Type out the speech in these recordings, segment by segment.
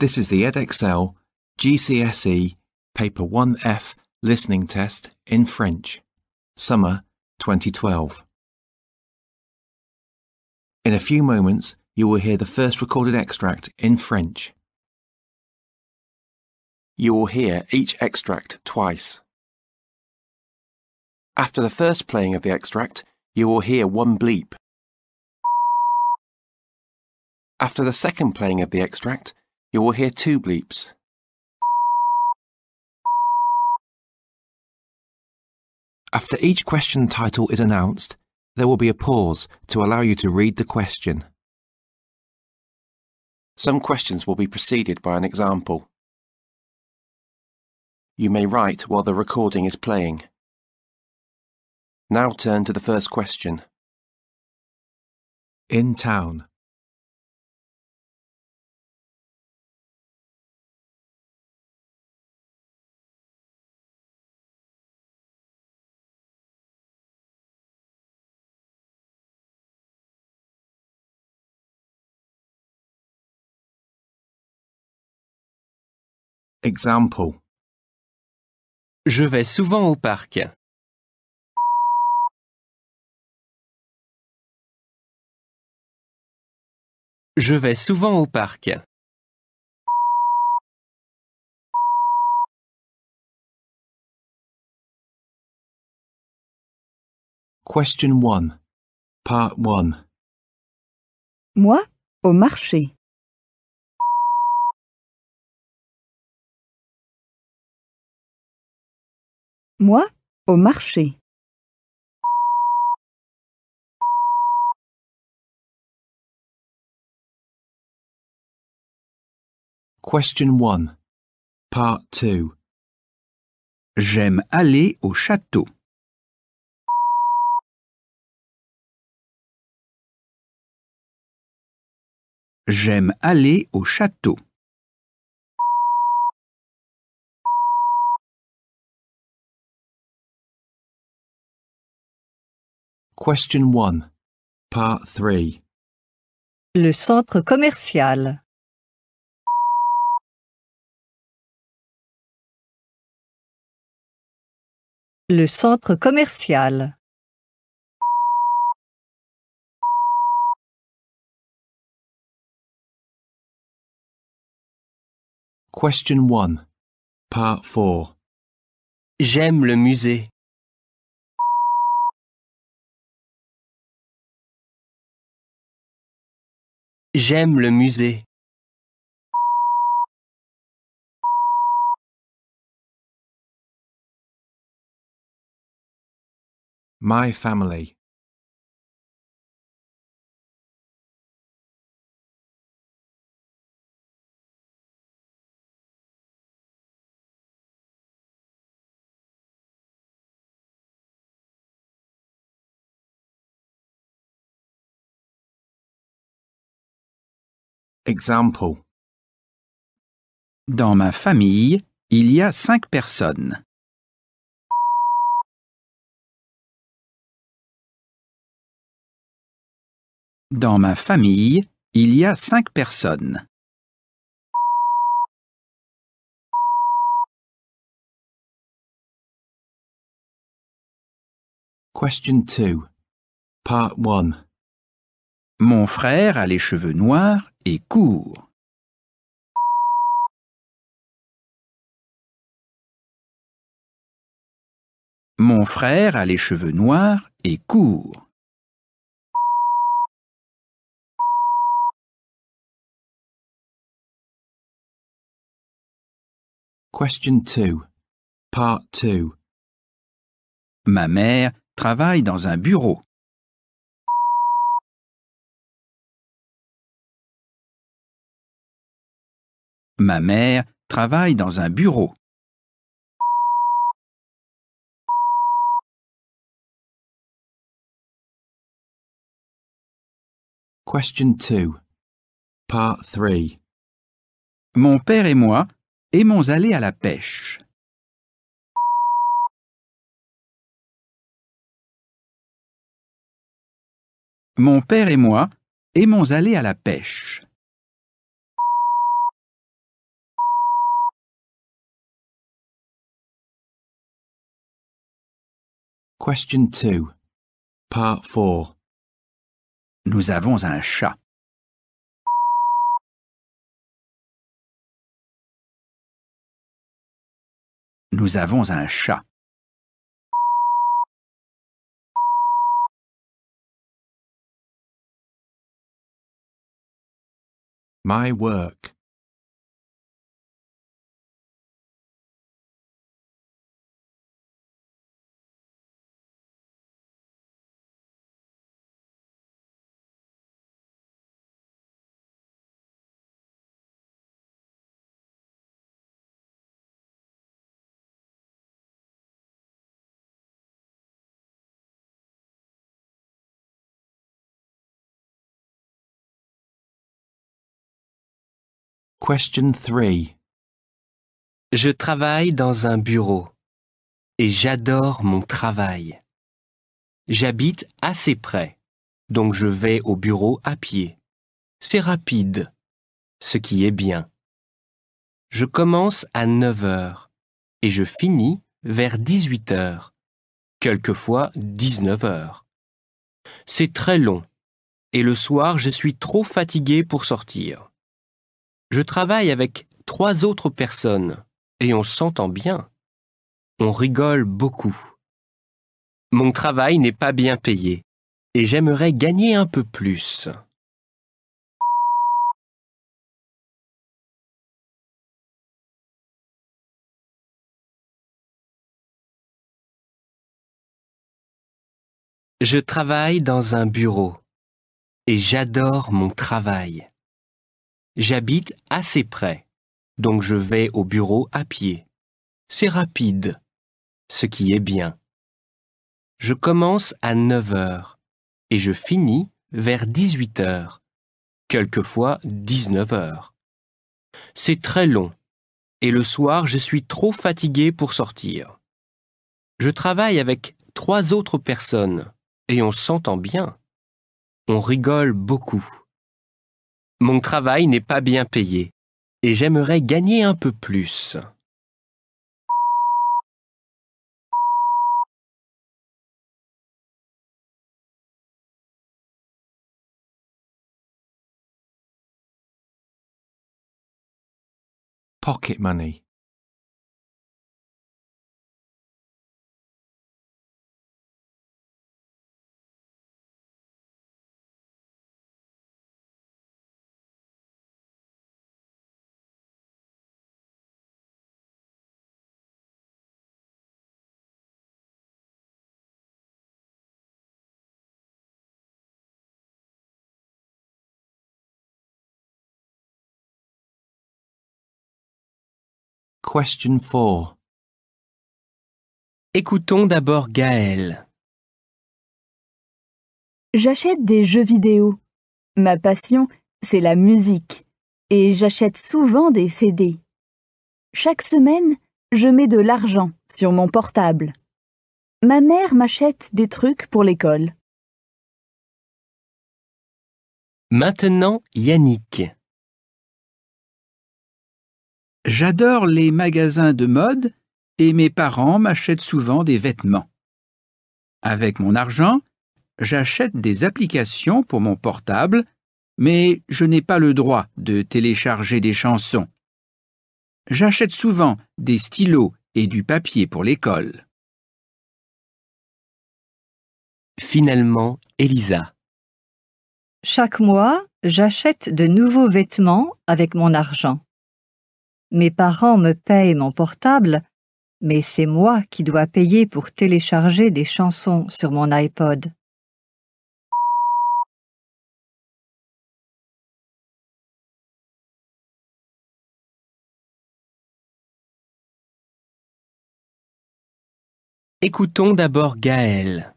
This is the EdXL GCSE Paper 1F Listening Test in French, Summer 2012. In a few moments, you will hear the first recorded extract in French. You will hear each extract twice. After the first playing of the extract, you will hear one bleep. After the second playing of the extract, you will hear two bleeps. After each question title is announced, there will be a pause to allow you to read the question. Some questions will be preceded by an example. You may write while the recording is playing. Now turn to the first question. In town. Example. Je vais souvent au parc. Je vais souvent au parc. Question 1. Part 1. Moi, au marché. Moi, au marché. Question 1. Part 2. J'aime aller au château. J'aime aller au château. Question 1, Part 3. Le centre commercial. Le centre commercial. Question 1, Part 4. J'aime le musée. J'aime le musée. My family. Exemple. Dans ma famille, il y a cinq personnes. Dans ma famille, il y a cinq personnes. Question 2. Part 1. Mon frère a les cheveux noirs et court. Mon frère a les cheveux noirs et court. Question 2. Part 2. Ma mère travaille dans un bureau. Ma mère travaille dans un bureau. Question 2. Part 3. Mon père et moi aimons aller à la pêche. Mon père et moi aimons aller à la pêche. Question 2. Part 4. Nous avons un chat. Nous avons un chat. My work. Question 3. Je travaille dans un bureau et j'adore mon travail. J'habite assez près, donc je vais au bureau à pied. C'est rapide, ce qui est bien. Je commence à 9 heures et je finis vers 18 heures, quelquefois 19 heures. C'est très long et le soir je suis trop fatigué pour sortir je travaille avec trois autres personnes et on s'entend bien. On rigole beaucoup. Mon travail n'est pas bien payé et j'aimerais gagner un peu plus. Je travaille dans un bureau et j'adore mon travail. J'habite assez près, donc je vais au bureau à pied. C'est rapide, ce qui est bien. Je commence à 9 heures et je finis vers 18 heures, quelquefois 19 heures. C'est très long et le soir je suis trop fatigué pour sortir. Je travaille avec trois autres personnes et on s'entend bien. On rigole beaucoup. Mon travail n'est pas bien payé et j'aimerais gagner un peu plus. Pocket money. Question 4. Écoutons d'abord Gaël. J'achète des jeux vidéo. Ma passion, c'est la musique. Et j'achète souvent des CD. Chaque semaine, je mets de l'argent sur mon portable. Ma mère m'achète des trucs pour l'école. Maintenant, Yannick. J'adore les magasins de mode et mes parents m'achètent souvent des vêtements. Avec mon argent, j'achète des applications pour mon portable, mais je n'ai pas le droit de télécharger des chansons. J'achète souvent des stylos et du papier pour l'école. Finalement, Elisa. Chaque mois, j'achète de nouveaux vêtements avec mon argent. Mes parents me payent mon portable, mais c'est moi qui dois payer pour télécharger des chansons sur mon iPod. Écoutons d'abord Gaël.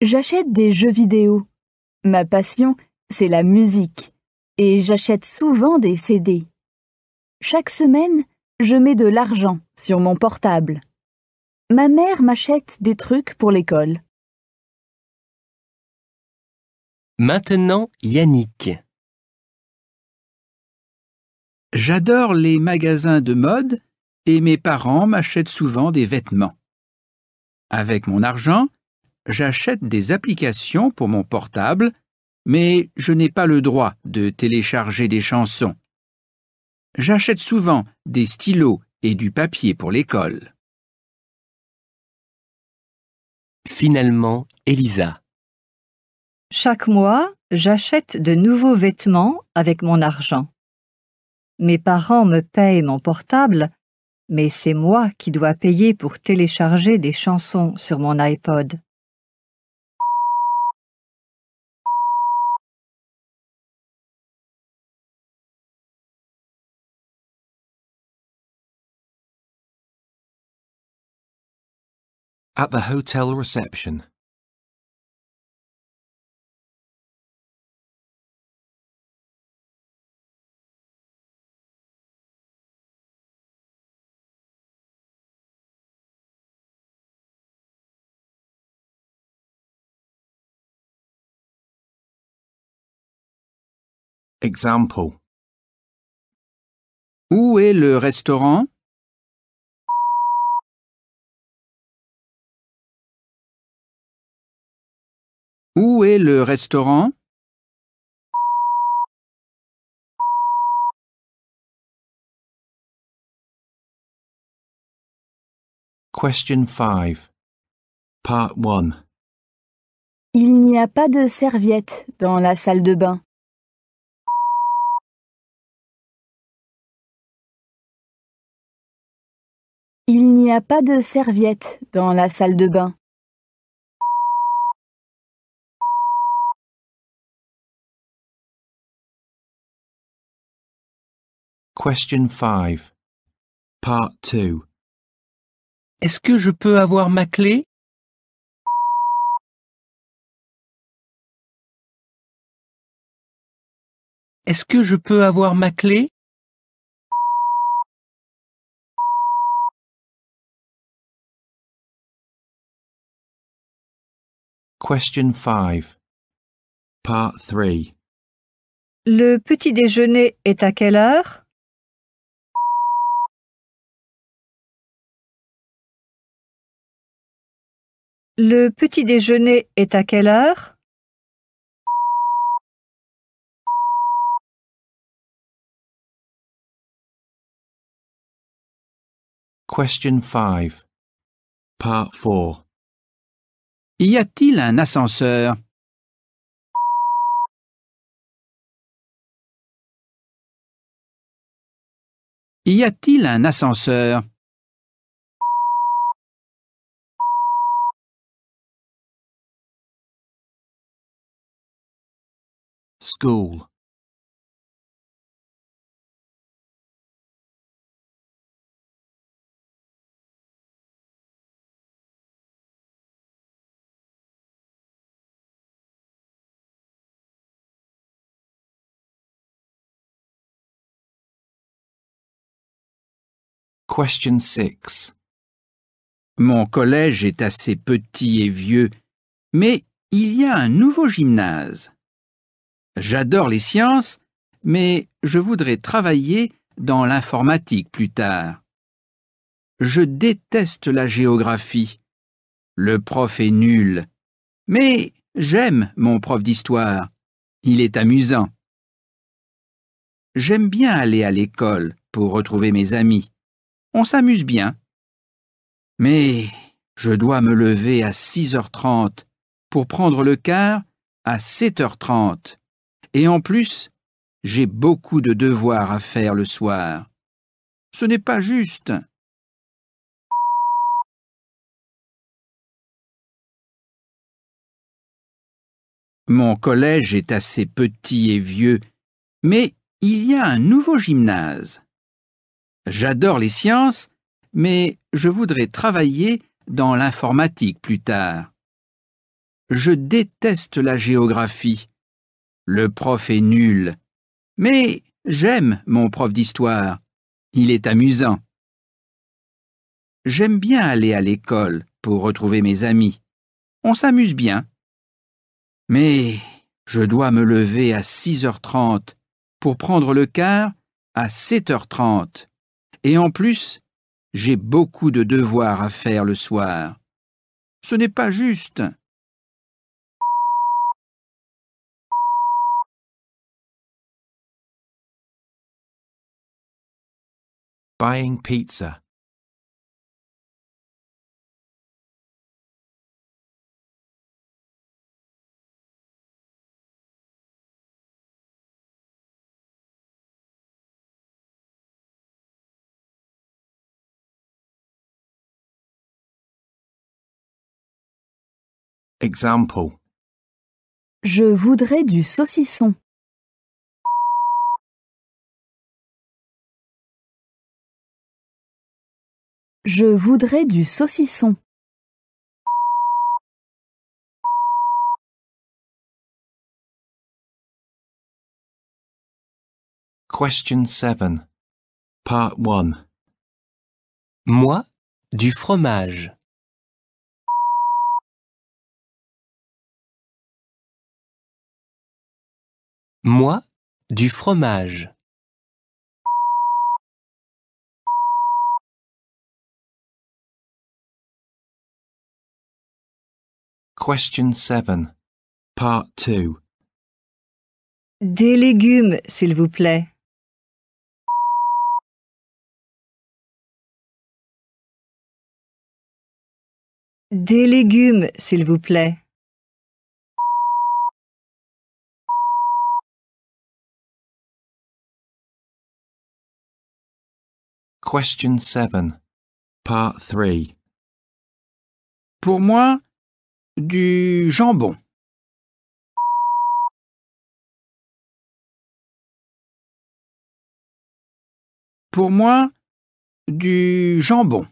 J'achète des jeux vidéo. Ma passion, c'est la musique et j'achète souvent des CD. Chaque semaine, je mets de l'argent sur mon portable. Ma mère m'achète des trucs pour l'école. Maintenant, Yannick. J'adore les magasins de mode et mes parents m'achètent souvent des vêtements. Avec mon argent, j'achète des applications pour mon portable mais je n'ai pas le droit de télécharger des chansons. J'achète souvent des stylos et du papier pour l'école. Finalement, Elisa. Chaque mois, j'achète de nouveaux vêtements avec mon argent. Mes parents me payent mon portable, mais c'est moi qui dois payer pour télécharger des chansons sur mon iPod. At the hotel reception. Example. Où est le restaurant? Où est le restaurant Question 5 Part 1 Il n'y a pas de serviette dans la salle de bain. Il n'y a pas de serviette dans la salle de bain. Question 5. Part 2. Est-ce que je peux avoir ma clé Est-ce que je peux avoir ma clé Question 5. Part 3. Le petit déjeuner est à quelle heure Le petit déjeuner est à quelle heure Question 5 Part 4 Y a-t-il un ascenseur Y a-t-il un ascenseur Question 6 Mon collège est assez petit et vieux, mais il y a un nouveau gymnase. J'adore les sciences, mais je voudrais travailler dans l'informatique plus tard. Je déteste la géographie. Le prof est nul. Mais j'aime mon prof d'histoire. Il est amusant. J'aime bien aller à l'école pour retrouver mes amis. On s'amuse bien. Mais je dois me lever à 6h30 pour prendre le quart à 7h30. Et en plus, j'ai beaucoup de devoirs à faire le soir. Ce n'est pas juste. Mon collège est assez petit et vieux, mais il y a un nouveau gymnase. J'adore les sciences, mais je voudrais travailler dans l'informatique plus tard. Je déteste la géographie. Le prof est nul. Mais j'aime mon prof d'histoire. Il est amusant. J'aime bien aller à l'école pour retrouver mes amis. On s'amuse bien. Mais je dois me lever à 6h30 pour prendre le quart à 7h30. Et en plus, j'ai beaucoup de devoirs à faire le soir. Ce n'est pas juste. buying pizza. Example Je voudrais du saucisson. Je voudrais du saucisson. Question 7. Part 1. Moi, du fromage. Moi, du fromage. Question 7. Part 2. Des légumes, s'il vous plaît. Des légumes, s'il vous plaît. Question 7. Part 3. Pour moi, Du jambon. Pour moi, du jambon.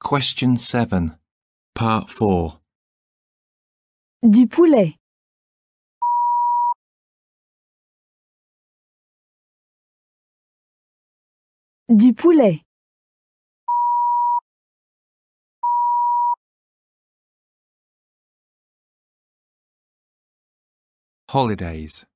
Question 7, Part 4. Du poulet. Du poulet. Holidays.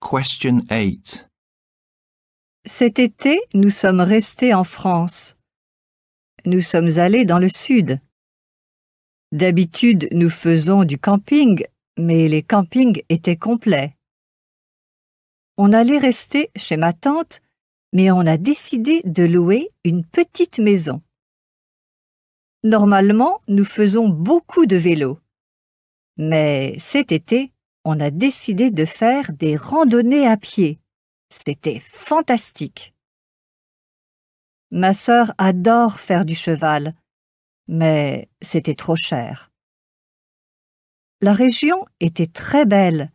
Question 8. Cet été, nous sommes restés en France. Nous sommes allés dans le sud. D'habitude, nous faisons du camping, mais les campings étaient complets. On allait rester chez ma tante, mais on a décidé de louer une petite maison. Normalement, nous faisons beaucoup de vélo. Mais cet été, on a décidé de faire des randonnées à pied. C'était fantastique. Ma sœur adore faire du cheval, mais c'était trop cher. La région était très belle,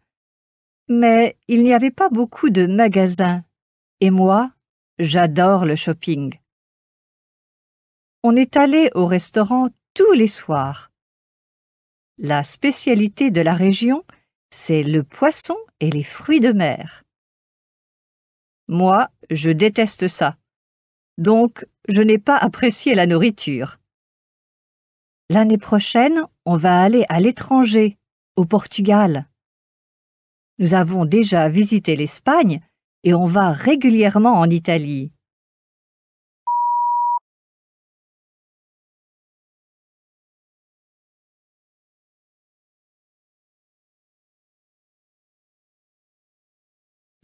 mais il n'y avait pas beaucoup de magasins, et moi, j'adore le shopping. On est allé au restaurant tous les soirs. La spécialité de la région c'est le poisson et les fruits de mer. Moi, je déteste ça. Donc, je n'ai pas apprécié la nourriture. L'année prochaine, on va aller à l'étranger, au Portugal. Nous avons déjà visité l'Espagne et on va régulièrement en Italie.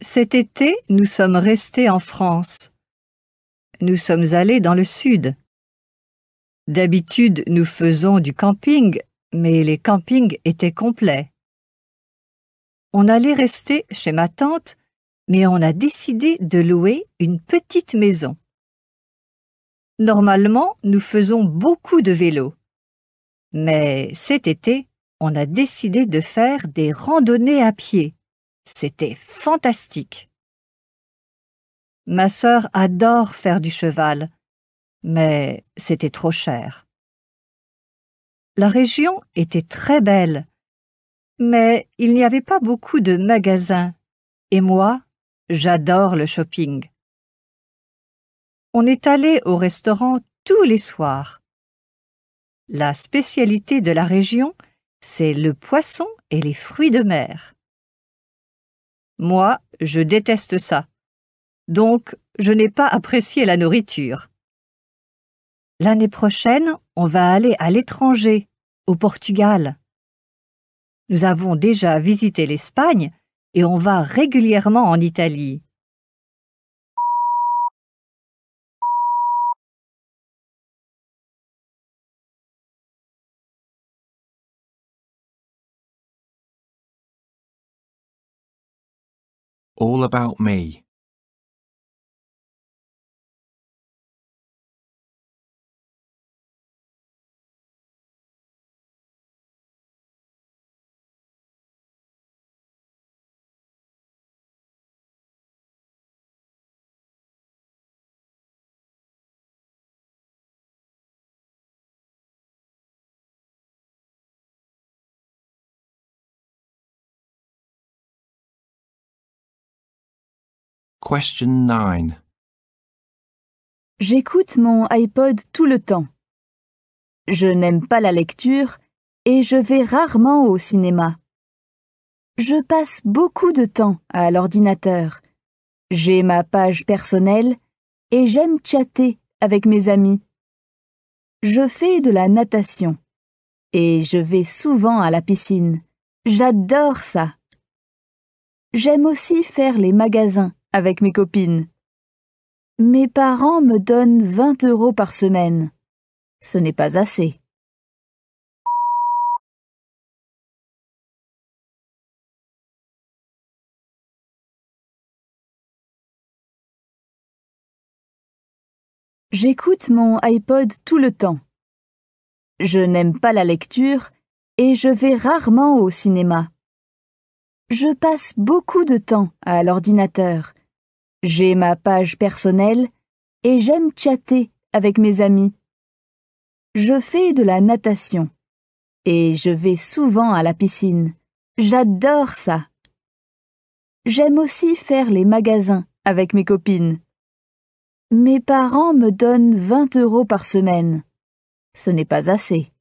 Cet été, nous sommes restés en France. Nous sommes allés dans le sud. D'habitude, nous faisons du camping, mais les campings étaient complets. On allait rester chez ma tante, mais on a décidé de louer une petite maison. Normalement, nous faisons beaucoup de vélos. Mais cet été, on a décidé de faire des randonnées à pied. C'était fantastique. Ma sœur adore faire du cheval, mais c'était trop cher. La région était très belle, mais il n'y avait pas beaucoup de magasins, et moi, j'adore le shopping. On est allé au restaurant tous les soirs. La spécialité de la région, c'est le poisson et les fruits de mer. Moi, je déteste ça. Donc, je n'ai pas apprécié la nourriture. L'année prochaine, on va aller à l'étranger, au Portugal. Nous avons déjà visité l'Espagne et on va régulièrement en Italie. all about me. Question 9. J'écoute mon iPod tout le temps. Je n'aime pas la lecture et je vais rarement au cinéma. Je passe beaucoup de temps à l'ordinateur. J'ai ma page personnelle et j'aime chatter avec mes amis. Je fais de la natation et je vais souvent à la piscine. J'adore ça. J'aime aussi faire les magasins avec mes copines. Mes parents me donnent 20 euros par semaine. Ce n'est pas assez. J'écoute mon iPod tout le temps. Je n'aime pas la lecture et je vais rarement au cinéma. Je passe beaucoup de temps à l'ordinateur j'ai ma page personnelle et j'aime chatter avec mes amis. Je fais de la natation et je vais souvent à la piscine. J'adore ça. J'aime aussi faire les magasins avec mes copines. Mes parents me donnent 20 euros par semaine. Ce n'est pas assez.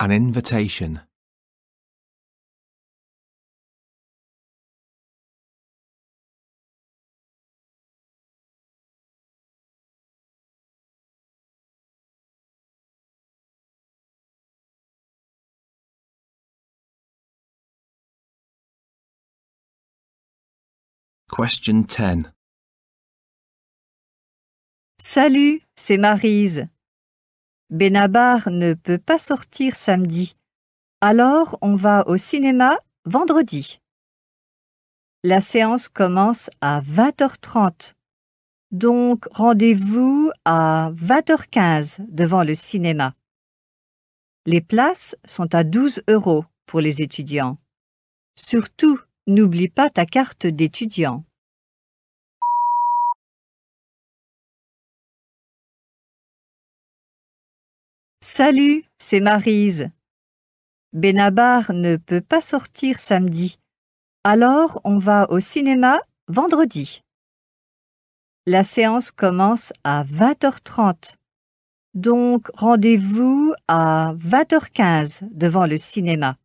An invitation. Question 10. Salut, c'est Marise. Benabar ne peut pas sortir samedi. Alors on va au cinéma vendredi. La séance commence à 20h30. Donc rendez-vous à 20h15 devant le cinéma. Les places sont à 12 euros pour les étudiants. Surtout, n'oublie pas ta carte d'étudiant. Salut, c'est Marise. Benabar ne peut pas sortir samedi. Alors on va au cinéma vendredi. La séance commence à 20h30. Donc rendez-vous à 20h15 devant le cinéma.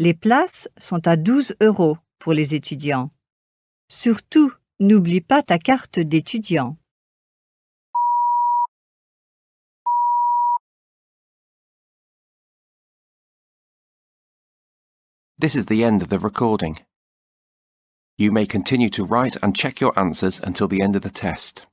Les places sont à 12 euros pour les étudiants. Surtout, n'oublie pas ta carte d'étudiant. This is the end of the recording. You may continue to write and check your answers until the end of the test.